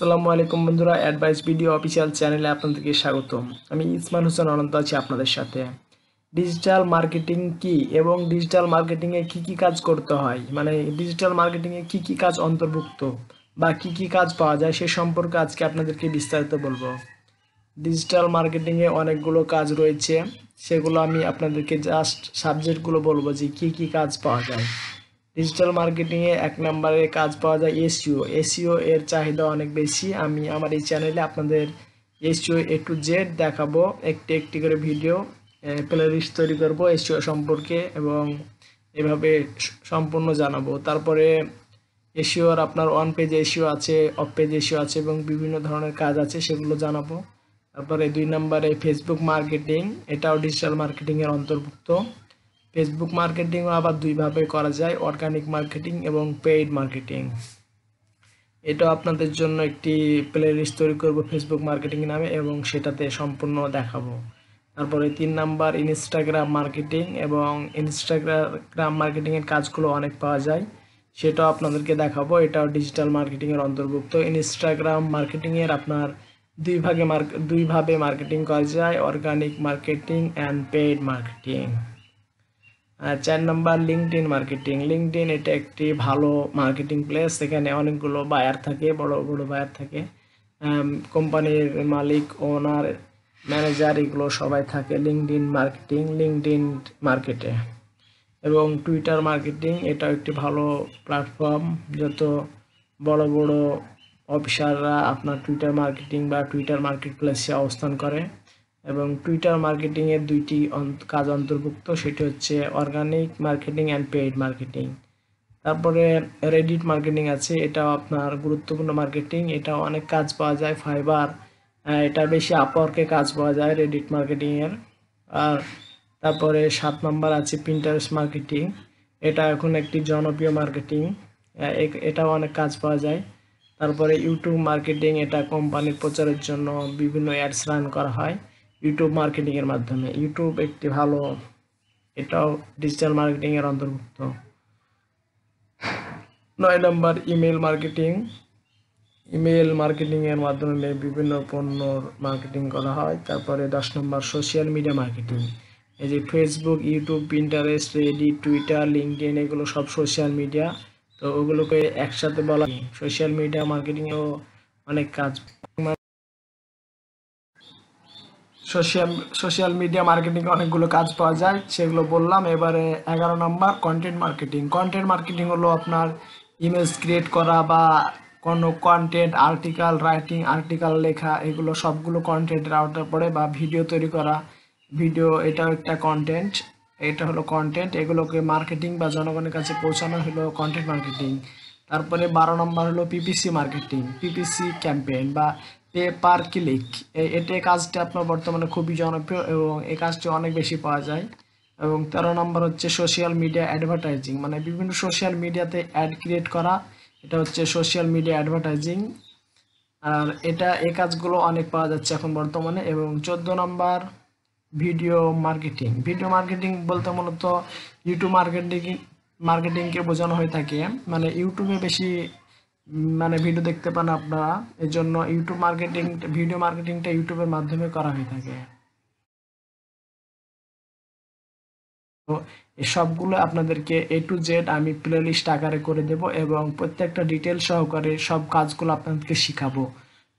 সালামু আলাইকুম বন্ধুরা অ্যাডভাইস ভিডিও অফিসিয়াল চ্যানেলে আপনাদেরকে স্বাগতম আমি ইসমান হোসেন অনন্ত আছি আপনাদের সাথে ডিজিটাল মার্কেটিং কি এবং ডিজিটাল মার্কেটিংয়ে কি কি কাজ করতে হয় মানে ডিজিটাল মার্কেটিংয়ে কি কি কাজ অন্তর্ভুক্ত বা কি কি কাজ পাওয়া যায় সে সম্পর্কে আজকে আপনাদেরকে বিস্তারিত বলবো ডিজিটাল মার্কেটিংয়ে অনেকগুলো কাজ রয়েছে সেগুলো আমি আপনাদেরকে জাস্ট সাবজেক্টগুলো বলবো যে কি কি কাজ পাওয়া যায় ডিজিটাল মার্কেটিংয়ে এক নম্বরে কাজ পাওয়া যায় এসিও এসিও এর চাহিদা অনেক বেশি আমি আমার এই চ্যানেলে আপনাদের এসিও এ টু জেড দেখাবো একটি একটি করে ভিডিও প্লেলিস্ট তৈরি করব এসিও সম্পর্কে এবং এভাবে সম্পূর্ণ জানাবো তারপরে এসিওর আপনার ওয়ান পেজ এসিও আছে অফ পেজ এসিও আছে এবং বিভিন্ন ধরনের কাজ আছে সেগুলো জানাবো তারপরে দুই নম্বরে ফেসবুক মার্কেটিং এটাও ডিজিটাল মার্কেটিংয়ের অন্তর্ভুক্ত ফেসবুক মার্কেটিংও আবার দুইভাবে করা যায় অর্গানিক মার্কেটিং এবং পেইড মার্কেটিং এটা আপনাদের জন্য একটি প্লে লিস্ট তৈরি করব ফেসবুক মার্কেটিং নামে এবং সেটাতে সম্পূর্ণ দেখাবো তারপরে তিন নাম্বার ইনস্টাগ্রাম মার্কেটিং এবং ইনস্টাগ্রাম মার্কেটিংয়ের কাজগুলো অনেক পাওয়া যায় সেটাও আপনাদেরকে দেখাবো এটাও ডিজিটাল মার্কেটিংয়ের অন্তর্ভুক্ত ইনস্টাগ্রাম মার্কেটিংয়ের আপনার দুই ভাগে মার্ক দুইভাবে মার্কেটিং করা যায় organic marketing and paid marketing চার number LinkedIn marketing linked এটা একটি ভালো মার্কেটিং প্লেস এখানে অনেকগুলো বায়ার থাকে বড় বড় বায়ার থাকে কোম্পানির মালিক ওনার ম্যানেজার এগুলো সবাই থাকে লিঙ্কড মার্কেটিং লিঙ্কড মার্কেটে এবং টুইটার মার্কেটিং এটাও একটি ভালো প্ল্যাটফর্ম যত বড় বড় অফিসাররা আপনার টুইটার মার্কেটিং বা টুইটার মার্কেট প্লেসে অবস্থান করে এবং টুইটার মার্কেটিংয়ের দুইটি কাজ অন্তর্ভুক্ত সেটি হচ্ছে organic marketing and paid marketing তারপরে রেডিট মার্কেটিং আছে এটাও আপনার গুরুত্বপূর্ণ মার্কেটিং এটা অনেক কাজ পাওয়া যায় ফাইবার এটা বেশি আপওয়ার্কে কাজ পাওয়া যায় রেডিট মার্কেটিংয়ের আর তারপরে সাত নম্বর আছে প্রিন্টারস মার্কেটিং এটা এখন একটি জনপ্রিয় মার্কেটিং এটাও অনেক কাজ পাওয়া যায় তারপরে ইউটিউব মার্কেটিং এটা কোম্পানির প্রচারের জন্য বিভিন্ন অ্যাডস রান করা হয় ইউটিউব মার্কেটিংয়ের মাধ্যমে ইউটিউব একটি ভালো এটাও ডিজিটাল মার্কেটিংয়ের অন্তর্ভুক্ত নয় নম্বর ইমেল মার্কেটিং ইমেল মার্কেটিংয়ের মাধ্যমে বিভিন্ন পণ্য মার্কেটিং করা হয় তারপরে দশ নম্বর সোশ্যাল মিডিয়া মার্কেটিং এই যে Facebook YouTube Pinterest Reddit Twitter ইন এগুলো সব সোশ্যাল মিডিয়া তো ওগুলোকে একসাথে বলা সোশ্যাল মিডিয়া মার্কেটিংয়েও অনেক কাজ সোশ্যাল সোশ্যাল মিডিয়া মার্কেটিং অনেকগুলো কাজ পাওয়া যায় সেগুলো বললাম এবারে এগারো নম্বর কন্টেন্ট মার্কেটিং কন্টেন্ট মার্কেটিং হলো আপনার ইমেজ ক্রিয়েট করা বা কোনো কন্টেন্ট আর্টিকেল রাইটিং আর্টিকেল লেখা এগুলো সবগুলো কন্টেন্টের আওতায় পড়ে বা ভিডিও তৈরি করা ভিডিও এটাও একটা কন্টেন্ট এটা হলো কন্টেন্ট এগুলোকে মার্কেটিং বা জনগণের কাছে পৌঁছানো হলো কন্টেন্ট মার্কেটিং তারপরে বারো নম্বর হলো পিপিসি মার্কেটিং পিপিসি ক্যাম্পেইন বা পার ক্লিক এটা কাজটি আপনার বর্তমানে খুবই জনপ্রিয় এবং এই কাজটি অনেক বেশি পাওয়া যায় এবং তেরো নম্বর হচ্ছে সোশ্যাল মিডিয়া অ্যাডভার্টাইজিং মানে বিভিন্ন সোশ্যাল মিডিয়াতে অ্যাড ক্রিয়েট করা এটা হচ্ছে সোশ্যাল মিডিয়া অ্যাডভার্টাইজিং আর এটা এই কাজগুলো অনেক পাওয়া যাচ্ছে এখন বর্তমানে এবং চোদ্দ number video marketing video marketing বলতে মূলত ইউটিউব মার্কেটিং মার্কেটিংকে বোঝানো হয়ে থাকে মানে ইউটিউবে বেশি মানে ভিডিও দেখতে পান আপনারা এর জন্য ইউটিউব মার্কেটিং ভিডিও মার্কেটিংটা ইউটিউবের মাধ্যমে করা হয়ে থাকে তো সবগুলো আপনাদেরকে এ টু জেড আমি প্লে আকারে করে দেব এবং প্রত্যেকটা ডিটেল সহকারে সব কাজগুলো আপনাদেরকে শিখাবো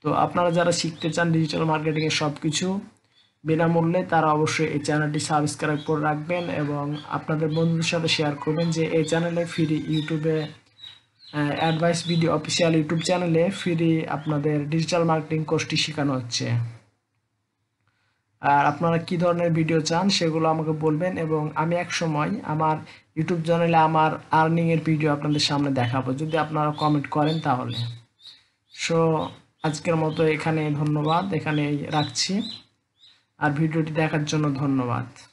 তো আপনারা যারা শিখতে চান ডিজিটাল মার্কেটিংয়ের সব কিছু বিনামূল্যে তারা অবশ্যই এই চ্যানেলটি সাবস্ক্রাইব করে রাখবেন এবং আপনাদের বন্ধুদের সাথে শেয়ার করবেন যে এই চ্যানেলে ফ্রি ইউটিউবে অ্যাডভাইস ভিডিও অফিসিয়াল ইউটিউব চ্যানেলে ফ্রি আপনাদের ডিজিটাল মার্কেটিং কোর্সটি শেখানো হচ্ছে আর আপনারা কি ধরনের ভিডিও চান সেগুলো আমাকে বলবেন এবং আমি এক সময় আমার ইউটিউব চ্যানেলে আমার আর্নিংয়ের ভিডিও আপনাদের সামনে দেখাবো যদি আপনারা কমেন্ট করেন তাহলে সো আজকের মতো এখানে ধন্যবাদ এখানে রাখছি আর ভিডিওটি দেখার জন্য ধন্যবাদ